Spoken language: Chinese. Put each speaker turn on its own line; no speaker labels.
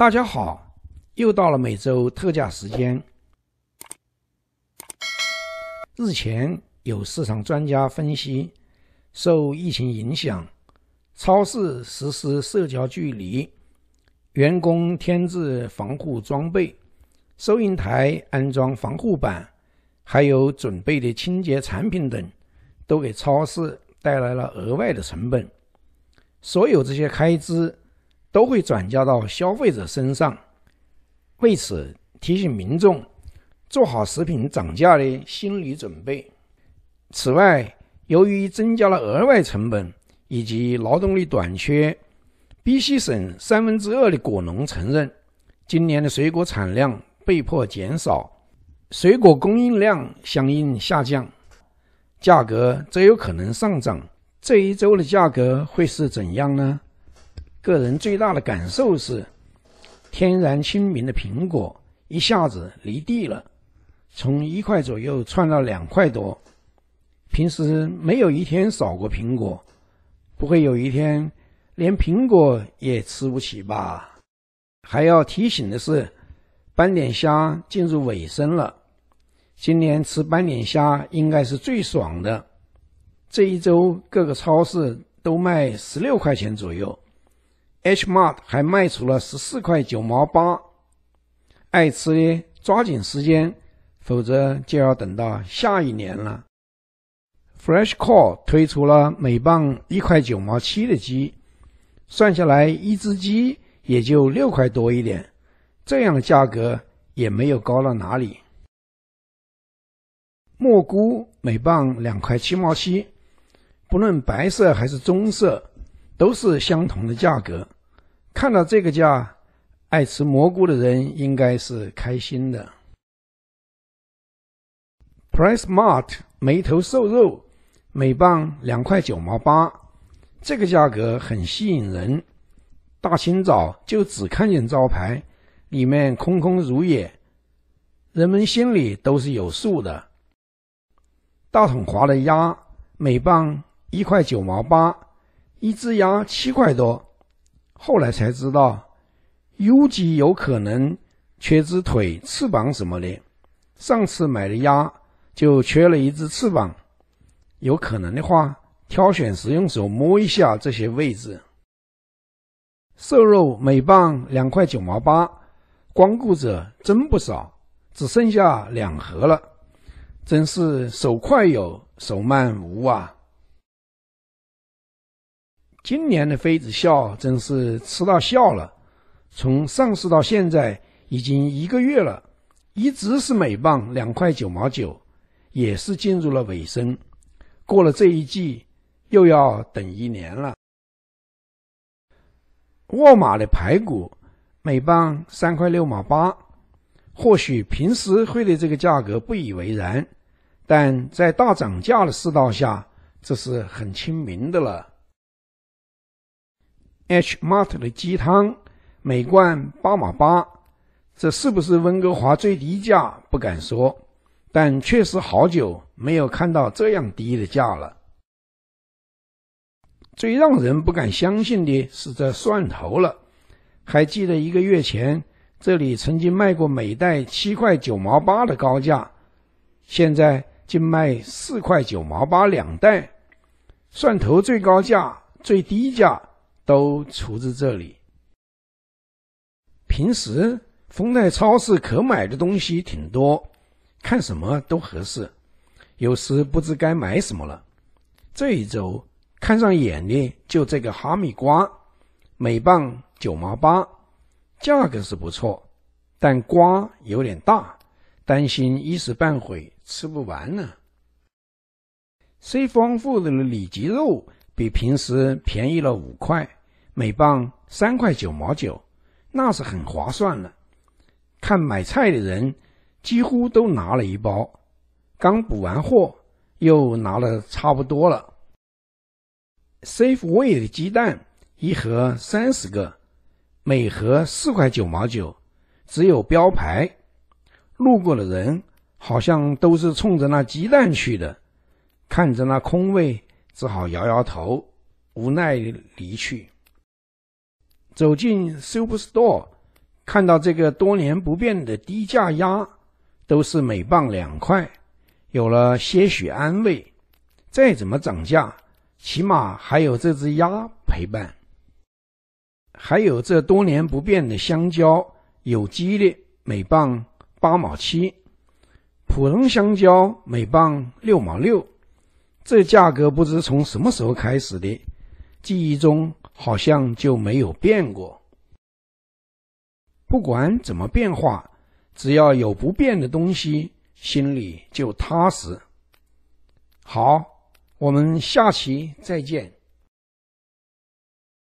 大家好，又到了每周特价时间。日前，有市场专家分析，受疫情影响，超市实施社交距离，员工添置防护装备，收银台安装防护板，还有准备的清洁产品等，都给超市带来了额外的成本。所有这些开支。都会转嫁到消费者身上，为此提醒民众做好食品涨价的心理准备。此外，由于增加了额外成本以及劳动力短缺，必须省三分之二的果农承认，今年的水果产量被迫减少，水果供应量相应下降，价格则有可能上涨。这一周的价格会是怎样呢？个人最大的感受是，天然亲民的苹果一下子离地了，从一块左右窜到两块多。平时没有一天少过苹果，不会有一天连苹果也吃不起吧？还要提醒的是，斑点虾进入尾声了，今年吃斑点虾应该是最爽的。这一周各个超市都卖十六块钱左右。H Mart 还卖出了十四块九毛八，爱吃的抓紧时间，否则就要等到下一年了。Fresh Call 推出了每磅一块九毛七的鸡，算下来一只鸡也就六块多一点，这样的价格也没有高到哪里。蘑菇每磅两块七毛七，不论白色还是棕色。都是相同的价格，看到这个价，爱吃蘑菇的人应该是开心的。Price Mart 眉头瘦肉每磅两块九毛八，这个价格很吸引人。大清早就只看见招牌，里面空空如也，人们心里都是有数的。大统华的鸭每磅一块九毛八。一只鸭七块多，后来才知道，优级有可能缺只腿、翅膀什么的。上次买的鸭就缺了一只翅膀，有可能的话，挑选时用手摸一下这些位置。瘦肉每磅两块九毛八，光顾者真不少，只剩下两盒了，真是手快有，手慢无啊！今年的妃子笑真是吃到笑了，从上市到现在已经一个月了，一直是每磅两块九毛九，也是进入了尾声。过了这一季，又要等一年了。沃玛的排骨每磅三块六毛八，或许平时会对这个价格不以为然，但在大涨价的世道下，这是很亲民的了。H Mart 的鸡汤，每罐八毛八，这是不是温哥华最低价？不敢说，但确实好久没有看到这样低的价了。最让人不敢相信的是这蒜头了，还记得一个月前这里曾经卖过每袋七块九毛八的高价，现在竟卖四块九毛八两袋。蒜头最高价，最低价。都出自这里。平时丰泰超市可买的东西挺多，看什么都合适。有时不知该买什么了。这一周看上眼的就这个哈密瓜，每磅九毛八，价格是不错，但瓜有点大，担心一时半会吃不完呢。虽丰富的里脊肉比平时便宜了五块。每磅三块九毛九，那是很划算了。看买菜的人，几乎都拿了一包。刚补完货，又拿了差不多了。Safe Way 的鸡蛋一盒三十个，每盒四块九毛九，只有标牌。路过的人好像都是冲着那鸡蛋去的，看着那空位，只好摇摇头，无奈离去。走进 Superstore，看到这个多年不变的低价鸭，都是每磅两块，有了些许安慰。再怎么涨价，起码还有这只鸭陪伴。还有这多年不变的香蕉，有机的每磅八毛七，普通香蕉每磅六毛六。这价格不知从什么时候开始的，记忆中。好像就没有变过。不管怎么变化，只要有不变的东西，心里就踏实。好，我们下期再见。